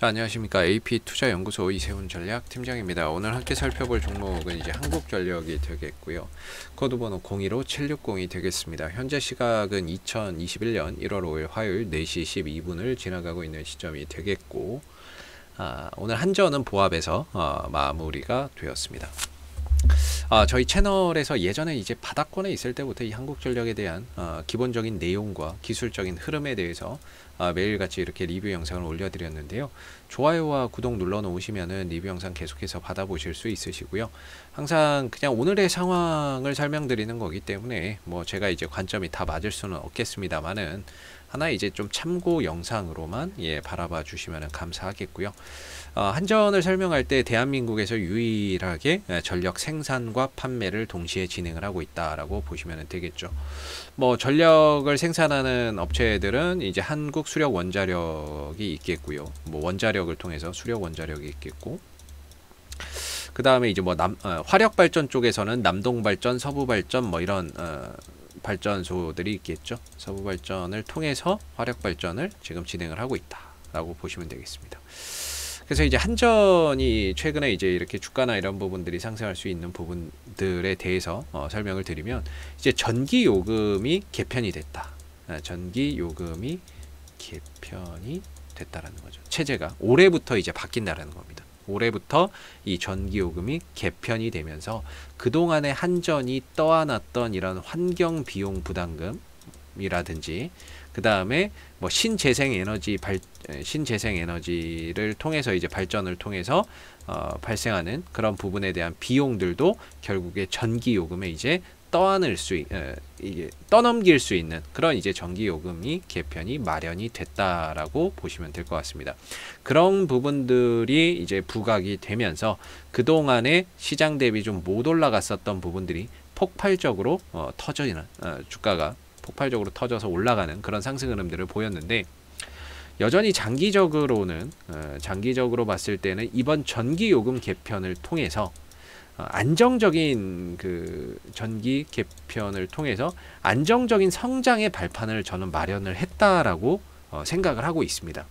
자 안녕하십니까 AP투자연구소 이세훈 전략팀장입니다. 오늘 함께 살펴볼 종목은 이제 한국전력이 되겠고요. 코드번호 015-760이 되겠습니다. 현재 시각은 2021년 1월 5일 화요일 4시 12분을 지나가고 있는 시점이 되겠고 아, 오늘 한전은 보합에서 어, 마무리가 되었습니다. 아, 저희 채널에서 예전에 이제 바닥권에 있을 때부터 이 한국전력에 대한 어, 기본적인 내용과 기술적인 흐름에 대해서 아, 매일같이 이렇게 리뷰 영상을 올려드렸는데요. 좋아요와 구독 눌러 놓으시면은 리뷰 영상 계속해서 받아보실 수 있으시고요. 항상 그냥 오늘의 상황을 설명드리는 거기 때문에 뭐 제가 이제 관점이 다 맞을 수는 없겠습니다만은 하나의 이제 좀 참고 영상으로만 예, 바라봐 주시면 감사하겠고요. 어, 한전을 설명할 때 대한민국에서 유일하게 예, 전력 생산과 판매를 동시에 진행을 하고 있다라고 보시면 되겠죠. 뭐 전력을 생산하는 업체들은 이제 한국 수력 원자력이 있겠고요. 뭐 원자력을 통해서 수력 원자력이 있겠고 그 다음에 이제 뭐 남, 어, 화력 발전 쪽에서는 남동 발전, 서부 발전 뭐 이런 어, 발전소들이 있겠죠. 서부 발전을 통해서 화력 발전을 지금 진행을 하고 있다라고 보시면 되겠습니다. 그래서 이제 한전이 최근에 이제 이렇게 주가나 이런 부분들이 상승할 수 있는 부분들에 대해서 어, 설명을 드리면 이제 전기 요금이 개편이 됐다. 아, 전기 요금이 개편이 됐다라는 거죠. 체제가 올해부터 이제 바뀐다라는 겁니다. 올해부터 이 전기요금이 개편이 되면서 그동안의 한전이 떠안았던 이런 환경비용 부담금이라든지 그 다음에 뭐 신재생 에너지 발 신재생 에너지를 통해서 이제 발전을 통해서 어, 발생하는 그런 부분에 대한 비용들도 결국에 전기 요금에 이제 떠안을 수 있, 에, 이게 떠넘길 수 있는 그런 이제 전기 요금이 개편이 마련이 됐다라고 보시면 될 것 같습니다. 그런 부분들이 이제 부각이 되면서 그동안에 시장 대비 좀 못 올라갔었던 부분들이 폭발적으로 어, 터져는 어, 주가가 폭발적으로 터져서 올라가는 그런 상승 흐름들을 보였는데 여전히 장기적으로는 어, 장기적으로 봤을 때는 이번 전기 요금 개편을 통해서 어, 안정적인 그 전기 개편을 통해서 안정적인 성장의 발판을 저는 마련을 했다라고 어, 생각을 하고 있습니다.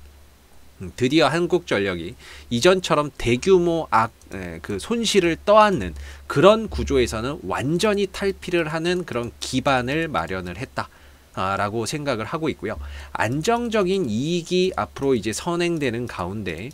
음, 드디어 한국전력이 이전처럼 대규모 악, 에, 그 손실을 떠안는 그런 구조에서는 완전히 탈피를 하는 그런 기반을 마련을 했다. 아, 라고 생각을 하고 있고요. 안정적인 이익이 앞으로 이제 선행되는 가운데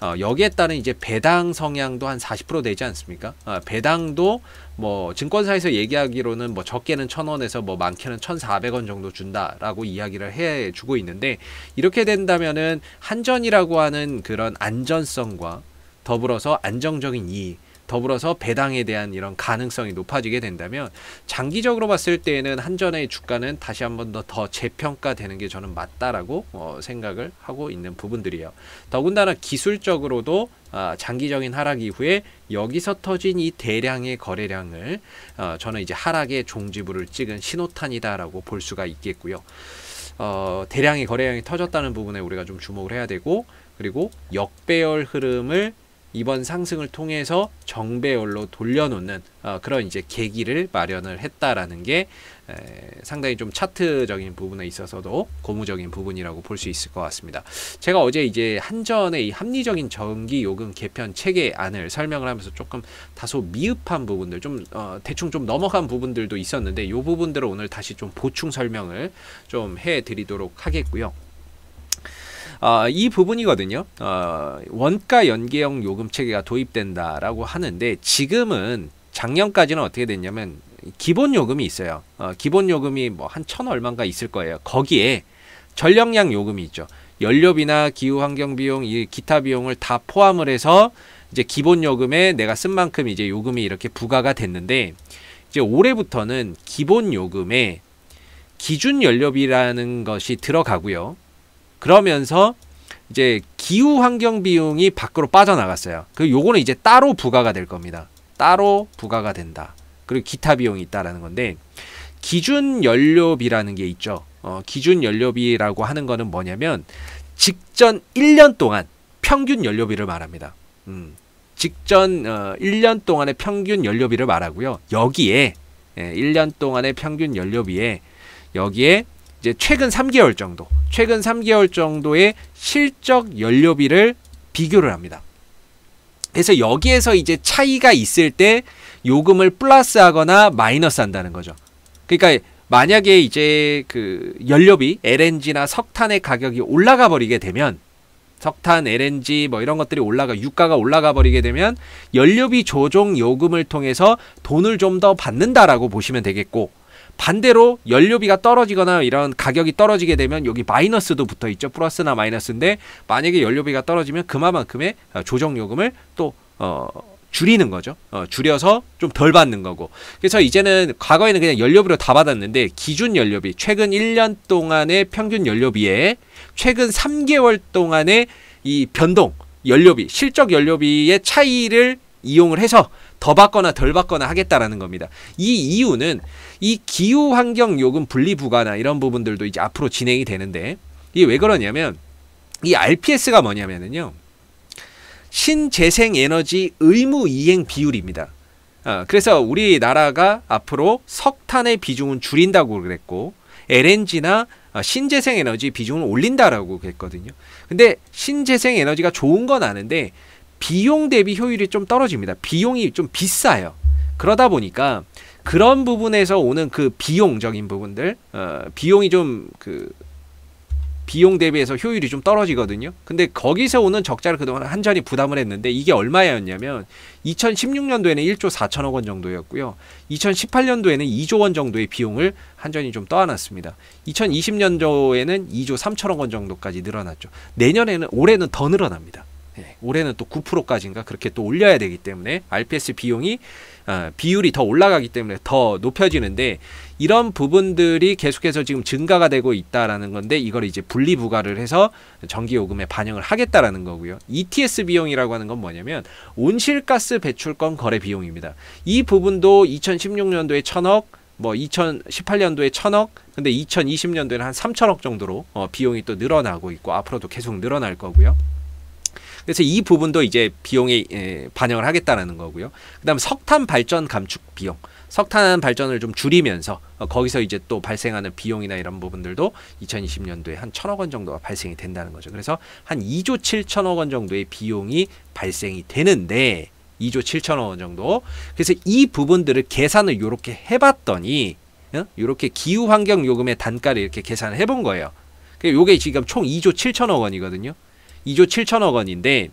어, 여기에 따른 이제 배당 성향도 한 40% 되지 않습니까? 어, 배당도 뭐 증권사에서 얘기하기로는 뭐 적게는 천원에서뭐 많게는 천사백 원 정도 준다라고 이야기를 해 주고 있는데 이렇게 된다면은 한전이라고 하는 그런 안전성과 더불어서 안정적인 이익 더불어서 배당에 대한 이런 가능성이 높아지게 된다면 장기적으로 봤을 때에는 한전의 주가는 다시 한번 더 재평가되는 게 저는 맞다라고 어, 생각을 하고 있는 부분들이에요. 더군다나 기술적으로도 아, 장기적인 하락 이후에 여기서 터진 이 대량의 거래량을 어, 저는 이제 하락의 종지부를 찍은 신호탄이다라고 볼 수가 있겠고요. 어, 대량의 거래량이 터졌다는 부분에 우리가 좀 주목을 해야 되고 그리고 역배열 흐름을 이번 상승을 통해서 정배열로 돌려놓는 어, 그런 이제 계기를 마련을 했다라는 게 에, 상당히 좀 차트적인 부분에 있어서도 고무적인 부분이라고 볼 수 있을 것 같습니다. 제가 어제 이제 한전의 이 합리적인 전기 요금 개편 체계 안을 설명을 하면서 조금 다소 미흡한 부분들 좀 어, 대충 좀 넘어간 부분들도 있었는데 이 부분들을 오늘 다시 좀 보충 설명을 좀 해드리도록 하겠고요. 어, 이 부분이거든요. 어, 원가 연계형 요금 체계가 도입된다라고 하는데 지금은 작년까지는 어떻게 됐냐면 기본 요금이 있어요. 어, 기본 요금이 뭐 한 천 얼마인가 있을 거예요. 거기에 전력량 요금이 있죠. 연료비나 기후 환경 비용, 이 기타 비용을 다 포함을 해서 이제 기본 요금에 내가 쓴 만큼 이제 요금이 이렇게 부과가 됐는데 이제 올해부터는 기본 요금에 기준 연료비라는 것이 들어가고요. 그러면서 이제 기후 환경 비용이 밖으로 빠져나갔어요. 그 요거는 이제 따로 부과가 될 겁니다. 따로 부과가 된다. 그리고 기타 비용이 있다라는 건데 기준 연료비라는 게 있죠. 어, 기준 연료비라고 하는 거는 뭐냐면 직전 1년 동안 평균 연료비를 말합니다. 음, 직전 어, 1년 동안의 평균 연료비를 말하고요. 여기에 예, 1년 동안의 평균 연료비에 여기에 이제 최근 3개월 정도, 최근 3개월 정도의 실적 연료비를 비교를 합니다. 그래서 여기에서 이제 차이가 있을 때 요금을 플러스 하거나 마이너스 한다는 거죠. 그러니까 만약에 이제 그 연료비, LNG나 석탄의 가격이 올라가 버리게 되면 석탄, LNG 뭐 이런 것들이 올라가 유가가 올라가 버리게 되면 연료비 조정 요금을 통해서 돈을 좀 더 받는다라고 보시면 되겠고 반대로 연료비가 떨어지거나 이런 가격이 떨어지게 되면 여기 마이너스도 붙어 있죠. 플러스나 마이너스인데 만약에 연료비가 떨어지면 그만큼의 어, 조정 요금을 또 어, 줄이는 거죠. 어, 줄여서 좀 덜 받는 거고. 그래서 이제는 과거에는 그냥 연료비로 다 받았는데 기준 연료비 최근 1년 동안의 평균 연료비에 최근 3개월 동안의 이 변동 연료비 실적 연료비의 차이를 이용을 해서 더 받거나 덜 받거나 하겠다라는 겁니다. 이 이유는 이 기후 환경 요금 분리 부과나 이런 부분들도 이제 앞으로 진행이 되는데 이게 왜 그러냐면 이 RPS가 뭐냐면은요. 신재생 에너지 의무 이행 비율입니다. 어, 그래서 우리나라가 앞으로 석탄의 비중은 줄인다고 그랬고 LNG나 어, 신재생 에너지 비중을 올린다라고 그랬거든요. 근데 신재생 에너지가 좋은 건 아는데 비용 대비 효율이 좀 떨어집니다. 비용이 좀 비싸요. 그러다 보니까 그런 부분에서 오는 그 비용적인 부분들, 어, 비용이 좀 그 비용 대비해서 효율이 좀 떨어지거든요. 근데 거기서 오는 적자를 그동안 한전이 부담을 했는데 이게 얼마였냐면 2016년도에는 1조 4천억 원 정도였고요. 2018년도에는 2조 원 정도의 비용을 한전이 좀 떠안았습니다. 2020년도에는 2조 3천억 원 정도까지 늘어났죠. 내년에는 올해는 더 늘어납니다. 예, 올해는 또 9%까지인가 그렇게 또 올려야 되기 때문에 RPS 비용이 어, 비율이 더 올라가기 때문에 더 높여지는데 이런 부분들이 계속해서 지금 증가가 되고 있다라는 건데 이걸 이제 분리 부과를 해서 전기 요금에 반영을 하겠다라는 거고요. ETS 비용이라고 하는 건 뭐냐면 온실가스 배출권 거래 비용입니다. 이 부분도 2016년도에 천억 뭐 2018년도에 천억 근데 2020년도에는 한 3천억 정도로 어, 비용이 또 늘어나고 있고 앞으로도 계속 늘어날 거고요. 그래서 이 부분도 이제 비용에 예, 반영을 하겠다라는 거고요. 그다음 석탄 발전 감축 비용. 석탄 발전을 좀 줄이면서 어, 거기서 이제 또 발생하는 비용이나 이런 부분들도 2020년도에 한 천억 원 정도가 발생이 된다는 거죠. 그래서 한 2조 7천억 원 정도의 비용이 발생이 되는데 2조 7천억 원 정도. 그래서 이 부분들을 계산을 요렇게 해봤더니 어? 요렇게 기후환경요금의 단가를 이렇게 계산을 해본 거예요. 요게 지금 총 2조 7천억 원이거든요. 2조 7천억 원인데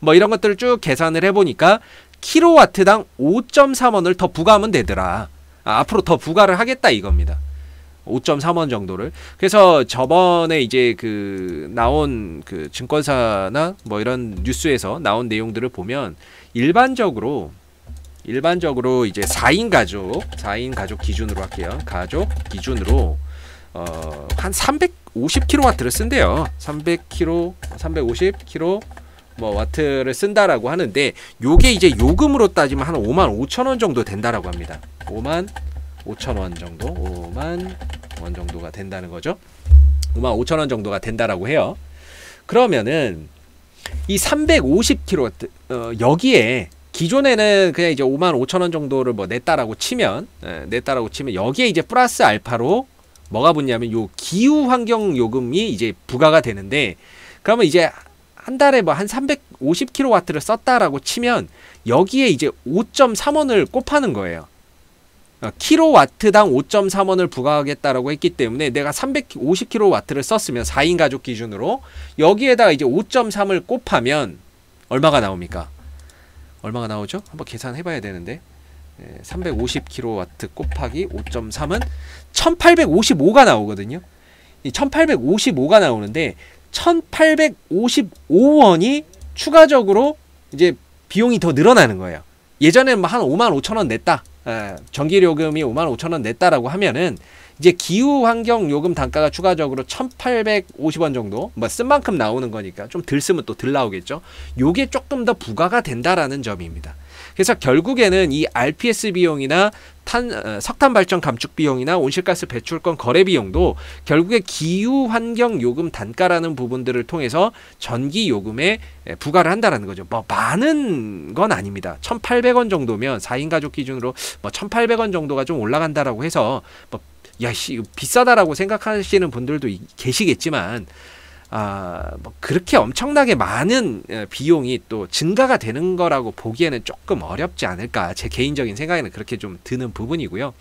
뭐 이런 것들을 쭉 계산을 해보니까 킬로와트당 5.3원을 더 부과하면 되더라. 아, 앞으로 더 부과를 하겠다 이겁니다. 5.3원 정도를. 그래서 저번에 이제 그 나온 그 증권사나 뭐 이런 뉴스에서 나온 내용들을 보면 일반적으로 일반적으로 이제 4인 가족, 4인 가족 기준으로 할게요. 가족 기준으로 어, 한 300, 350kW를 쓴대요. 300kW, 350kW 뭐 와트를 쓴다라고 하는데 요게 이제 요금으로 따지면 한 5만 5천 원 정도 된다라고 합니다. 5만 5천 원 정도, 5만 원 정도가 된다는 거죠. 5만 5천 원 정도가 된다라고 해요. 그러면은 이 350kW 어, 여기에 기존에는 그냥 이제 5만 5천 원 정도를 뭐 냈다라고 치면 에, 예, 냈다라고 치면 여기에 이제 플러스 알파로 뭐가 붙냐면 요 기후 환경 요금이 이제 부과가 되는데 그러면 이제 한 달에 뭐 한 350kW를 썼다라고 치면 여기에 이제 5.3원을 곱하는 거예요. 어, 킬로와트당 5.3원을 부과하겠다라고 했기 때문에 내가 350킬로와트를 썼으면 4인 가족 기준으로 여기에다가 이제 5.3을 곱하면 얼마가 나옵니까? 얼마가 나오죠? 한번 계산해 봐야 되는데. 350kW 예, 곱하기 5.3은 1855가 나오거든요. 이 1855가 나오는데 1855원이 추가적으로 이제 비용이 더 늘어나는 거예요. 예전에는 뭐 한 5만 5천 원 냈다. 아, 전기료금이 5만 5천 원 냈다라고 하면은 이제 기후 환경 요금 단가가 추가적으로 1,850원 정도 뭐 쓴 만큼 나오는 거니까 좀 덜 쓰면 또 덜 나오겠죠. 요게 조금 더 부과가 된다라는 점입니다. 그래서 결국에는 이 RPS 비용이나 탄, 어, 석탄 발전 감축 비용이나 온실가스 배출권 거래 비용도 결국에 기후 환경 요금 단가라는 부분들을 통해서 전기 요금에 부과를 한다라는 거죠. 뭐 많은 건 아닙니다. 1,800원 정도면 4인 가족 기준으로 뭐 1,800원 정도가 좀 올라간다라고 해서 뭐 야, 씨, 비싸다라고 생각하시는 분들도 계시겠지만 아, 뭐 그렇게 엄청나게 많은 예, 비용이 또 증가가 되는 거라고 보기에는 조금 어렵지 않을까 제 개인적인 생각에는 그렇게 좀 드는 부분이고요.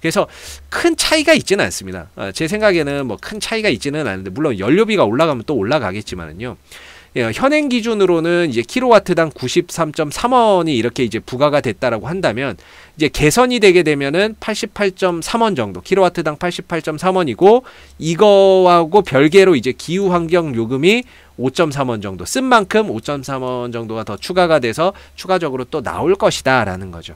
그래서 큰 차이가 있지는 않습니다. 아, 제 생각에는 뭐 큰 차이가 있지는 않은데 물론 연료비가 올라가면 또 올라가겠지만은요. 예, 현행 기준으로는 이제 킬로와트당 93.3원이 이렇게 이제 부과가 됐다라고 한다면 이제 개선이 되게 되면은 88.3원 정도 킬로와트당 88.3원이고 이거하고 별개로 이제 기후 환경 요금이 5.3원 정도 쓴 만큼 5.3원 정도가 더 추가가 돼서 추가적으로 또 나올 것이다라는 거죠.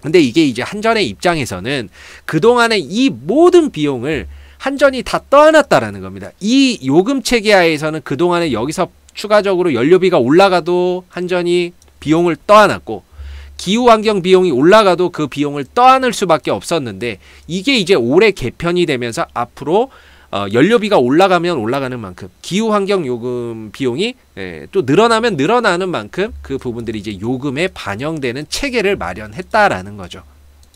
근데 이게 이제 한전의 입장에서는 그동안의 이 모든 비용을 한전이 다 떠안았다라는 겁니다. 이 요금 체계하에서는 그동안에 여기서 추가적으로 연료비가 올라가도 한전이 비용을 떠안았고 기후환경 비용이 올라가도 그 비용을 떠안을 수밖에 없었는데 이게 이제 올해 개편이 되면서 앞으로 어, 연료비가 올라가면 올라가는 만큼 기후환경 요금 비용이 예, 또 늘어나면 늘어나는 만큼 그 부분들이 이제 요금에 반영되는 체계를 마련했다라는 거죠.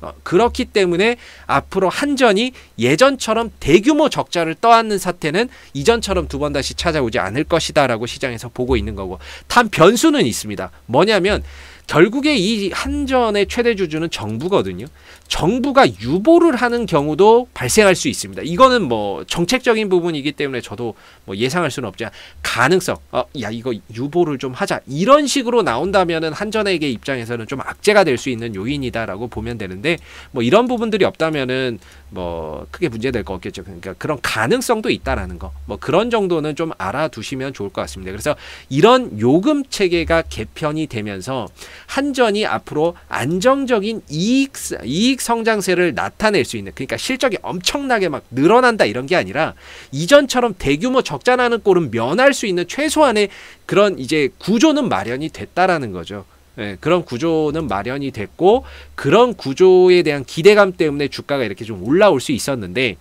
어, 그렇기 때문에 앞으로 한전이 예전처럼 대규모 적자를 떠안는 사태는 이전처럼 두 번 다시 찾아오지 않을 것이다라고 시장에서 보고 있는 거고 단 변수는 있습니다. 뭐냐면 결국에 이 한전의 최대 주주는 정부거든요. 정부가 유보를 하는 경우도 발생할 수 있습니다. 이거는 뭐 정책적인 부분이기 때문에 저도 뭐 예상할 수는 없지만 가능성, 어, 야 이거 유보를 좀 하자 이런 식으로 나온다면은 한전에게 입장에서는 좀 악재가 될 수 있는 요인이다라고 보면 되는데 뭐 이런 부분들이 없다면은 뭐 크게 문제될 거 없겠죠. 그러니까 그런 가능성도 있다라는 거, 뭐 그런 정도는 좀 알아두시면 좋을 것 같습니다. 그래서 이런 요금 체계가 개편이 되면서 한전이 앞으로 안정적인 이익 이익 성장세를 나타낼 수 있는 그러니까 실적이 엄청나게 막 늘어난다 이런 게 아니라 이전처럼 대규모 적자 나는 꼴은 면할 수 있는 최소한의 그런 이제 구조는 마련이 됐다라는 거죠. 예, 그런 구조는 마련이 됐고 그런 구조에 대한 기대감 때문에 주가가 이렇게 좀 올라올 수 있었는데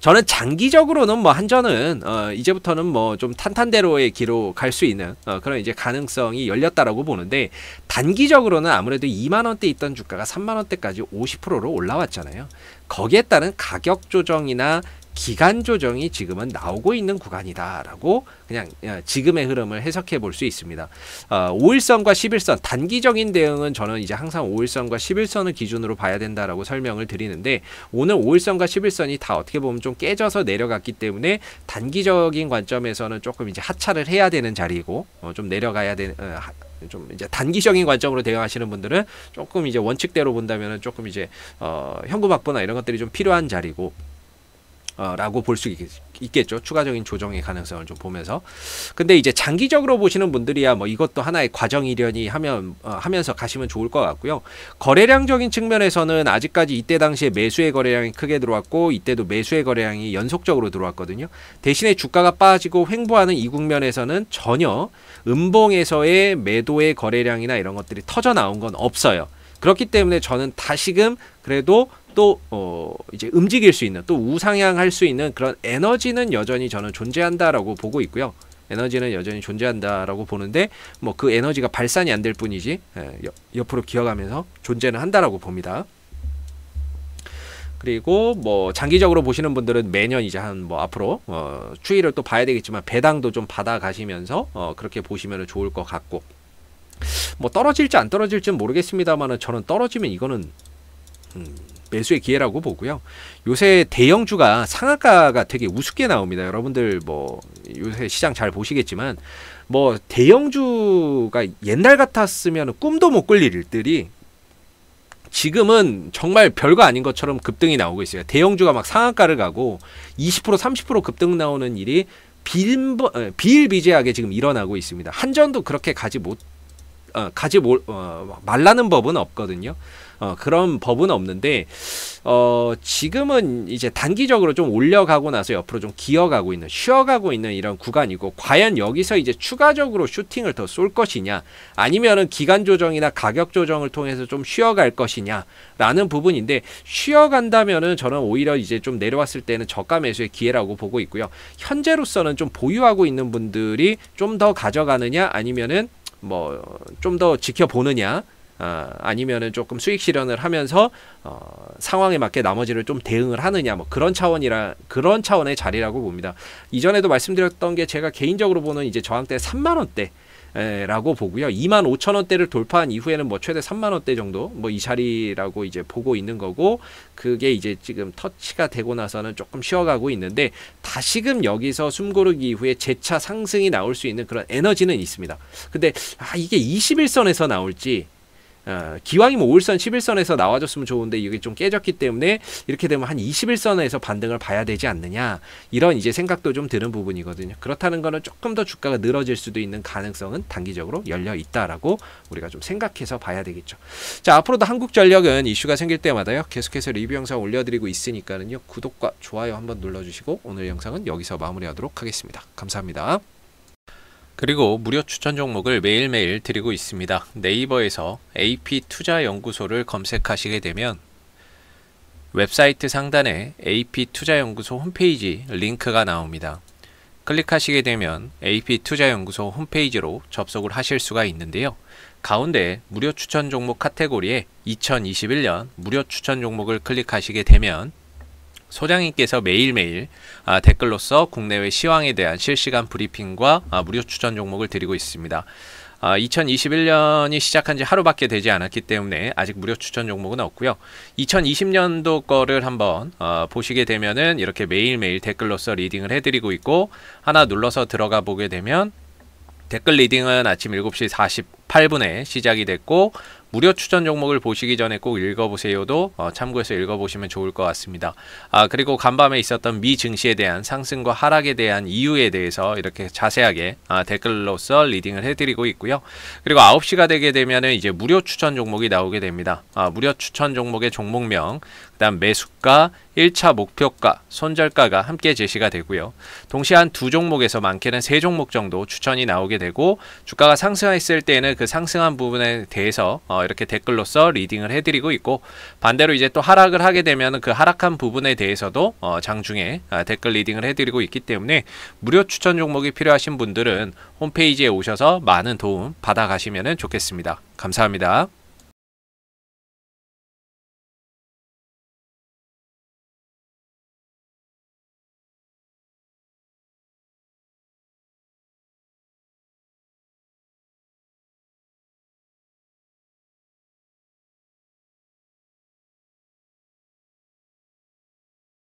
저는 장기적으로는 뭐 한전은 어 이제부터는 뭐 좀 탄탄대로의 길로 갈 수 있는 어 그런 이제 가능성이 열렸다라고 보는데 단기적으로는 아무래도 2만 원대 있던 주가가 3만 원대까지 50%로 올라왔잖아요. 거기에 따른 가격 조정이나 기간 조정이 지금은 나오고 있는 구간이다라고 그냥 어, 지금의 흐름을 해석해 볼 수 있습니다. 어, 5일선과 11선 단기적인 대응은 저는 이제 항상 5일선과 11선을 기준으로 봐야 된다라고 설명을 드리는데 오늘 5일선과 11선이 다 어떻게 보면 좀 깨져서 내려갔기 때문에 단기적인 관점에서는 조금 이제 하차를 해야 되는 자리이고 어, 좀 내려가야 되는 어, 좀 이제 단기적인 관점으로 대응하시는 분들은 조금 이제 원칙대로 본다면은 조금 이제 어, 현금 확보나 이런 것들이 좀 필요한 자리고 어, 라고 볼 수 있겠죠. 추가적인 조정의 가능성을 좀 보면서. 근데 이제 장기적으로 보시는 분들이야 뭐 이것도 하나의 과정이려니 하면, 어, 하면서 가시면 좋을 것 같고요. 거래량적인 측면에서는 아직까지 이때 당시에 매수의 거래량이 크게 들어왔고 이때도 매수의 거래량이 연속적으로 들어왔거든요. 대신에 주가가 빠지고 횡보하는 이 국면에서는 전혀 음봉에서의 매도의 거래량이나 이런 것들이 터져 나온 건 없어요. 그렇기 때문에 저는 다시금 그래도 또 어, 이제 움직일 수 있는 또 우상향할 수 있는 그런 에너지는 여전히 저는 존재한다라고 보고 있고요. 에너지는 여전히 존재한다라고 보는데 뭐 그 에너지가 발산이 안 될 뿐이지 예, 옆으로 기어가면서 존재는 한다라고 봅니다. 그리고 뭐 장기적으로 보시는 분들은 매년 이제 한 뭐 앞으로 어 추이를 또 봐야 되겠지만 배당도 좀 받아 가시면서 어 그렇게 보시면 좋을 것 같고 뭐 떨어질지 안 떨어질지는 모르겠습니다만은 저는 떨어지면 이거는 음 매수의 기회라고 보고요. 요새 대형주가 상한가가 되게 우습게 나옵니다. 여러분들 뭐 요새 시장 잘 보시겠지만 뭐 대형주가 옛날 같았으면 꿈도 못 꿀 일들이 지금은 정말 별거 아닌 것처럼 급등이 나오고 있어요. 대형주가 막 상한가를 가고 20% 30% 급등 나오는 일이 빈번, 어, 비일비재하게 지금 일어나고 있습니다. 한전도 그렇게 가지 못 어, 가지 못, 어, 말라는 법은 없거든요. 어, 그런 법은 없는데 어, 지금은 이제 단기적으로 좀 올려가고 나서 옆으로 좀 기어가고 있는 쉬어가고 있는 이런 구간이고 과연 여기서 이제 추가적으로 슈팅을 더 쏠 것이냐 아니면은 기간 조정이나 가격 조정을 통해서 좀 쉬어갈 것이냐라는 부분인데 쉬어간다면은 저는 오히려 이제 좀 내려왔을 때는 저가 매수의 기회라고 보고 있고요 현재로서는 좀 보유하고 있는 분들이 좀 더 가져가느냐 아니면은 뭐 좀 더 지켜보느냐 어, 아니면은 조금 수익 실현을 하면서 어, 상황에 맞게 나머지를 좀 대응을 하느냐 뭐 그런 차원이라 그런 차원의 자리라고 봅니다. 이전에도 말씀드렸던 게 제가 개인적으로 보는 이제 저항대 3만 원대 라고 보고요. 2만 5천 원대를 돌파한 이후에는 뭐 최대 3만 원대 정도 뭐 이 자리라고 이제 보고 있는 거고 그게 이제 지금 터치가 되고 나서는 조금 쉬어가고 있는데 다시금 여기서 숨고르기 이후에 재차 상승이 나올 수 있는 그런 에너지는 있습니다. 근데 아 이게 21선에서 나올지 아, 기왕이면 5일선 뭐 11선에서 나와줬으면 좋은데 이게 좀 깨졌기 때문에 이렇게 되면 한 21선에서 반등을 봐야 되지 않느냐 이런 이제 생각도 좀 드는 부분이거든요. 그렇다는 거는 조금 더 주가가 늘어질 수도 있는 가능성은 단기적으로 열려 있다라고 우리가 좀 생각해서 봐야 되겠죠. 자 앞으로도 한국전력은 이슈가 생길 때마다요 계속해서 리뷰 영상 올려드리고 있으니까는요 구독과 좋아요 한번 눌러주시고 오늘 영상은 여기서 마무리하도록 하겠습니다. 감사합니다. 그리고 무료 추천 종목을 매일매일 드리고 있습니다. 네이버에서 AP투자연구소를 검색하시게 되면 웹사이트 상단에 AP투자연구소 홈페이지 링크가 나옵니다. 클릭하시게 되면 AP투자연구소 홈페이지로 접속을 하실 수가 있는데요. 가운데 무료 추천 종목 카테고리에 2021년 무료 추천 종목을 클릭하시게 되면 소장님께서 매일매일 아, 댓글로써 국내외 시황에 대한 실시간 브리핑과 아, 무료 추천 종목을 드리고 있습니다. 아, 2021년이 시작한 지 하루밖에 되지 않았기 때문에 아직 무료 추천 종목은 없고요. 2020년도 거를 한번 어, 보시게 되면은 이렇게 매일매일 댓글로써 리딩을 해드리고 있고 하나 눌러서 들어가 보게 되면 댓글 리딩은 아침 7시 40분 8분에 시작이 됐고 무료 추천 종목을 보시기 전에 꼭 읽어보세요도 어, 참고해서 읽어보시면 좋을 것 같습니다. 아 그리고 간밤에 있었던 미 증시에 대한 상승과 하락에 대한 이유에 대해서 이렇게 자세하게 아, 댓글로써 리딩을 해드리고 있고요. 그리고 9시가 되게 되면은 이제 무료 추천 종목이 나오게 됩니다. 아, 무료 추천 종목의 종목명, 그다음 매수가, 1차 목표가, 손절가가 함께 제시가 되고요. 동시에 한 두 종목에서 많게는 세 종목 정도 추천이 나오게 되고 주가가 상승했을 때는 에그 상승한 부분에 대해서 어, 이렇게 댓글로써 리딩을 해드리고 있고 반대로 이제 또 하락을 하게 되면 그 하락한 부분에 대해서도 어, 장중에 아, 댓글 리딩을 해드리고 있기 때문에 무료 추천 종목이 필요하신 분들은 홈페이지에 오셔서 많은 도움 받아가시면 좋겠습니다. 감사합니다.